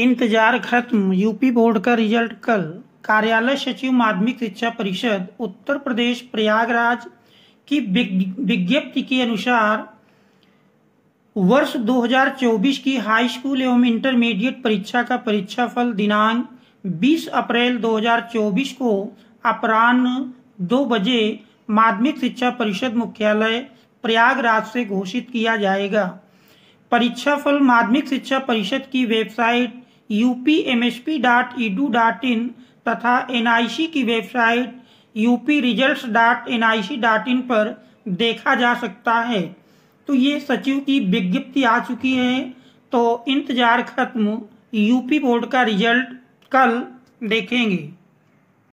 इंतजार खत्म UP board का रिजल्ट कल कार्यालय सचिव माध्यमिक शिक्षा परिषद उत्तर प्रदेश प्रयागराज की विज्ञप्ति के अनुसार वर्ष 2024 की हाई स्कूल एवं इंटरमीडिएट परीक्षा का परीक्षाफल दिनांक 20 अप्रैल 2024 को अपराह्न दो बजे माध्यमिक शिक्षा परिषद मुख्यालय प्रयागराज से घोषित किया जाएगा परीक्षाफल माध्यमिक शिक्षा परिषद की वेबसाइट upmsp.edu.in तथा एनआईसी की website UP result dot N I C dot in पर देखा जा सकता है तो ये सचिव की विज्ञप्ति आ चुकी है तो इंतजार खत्म यूपी बोर्ड का रिजल्ट कल देखेंगे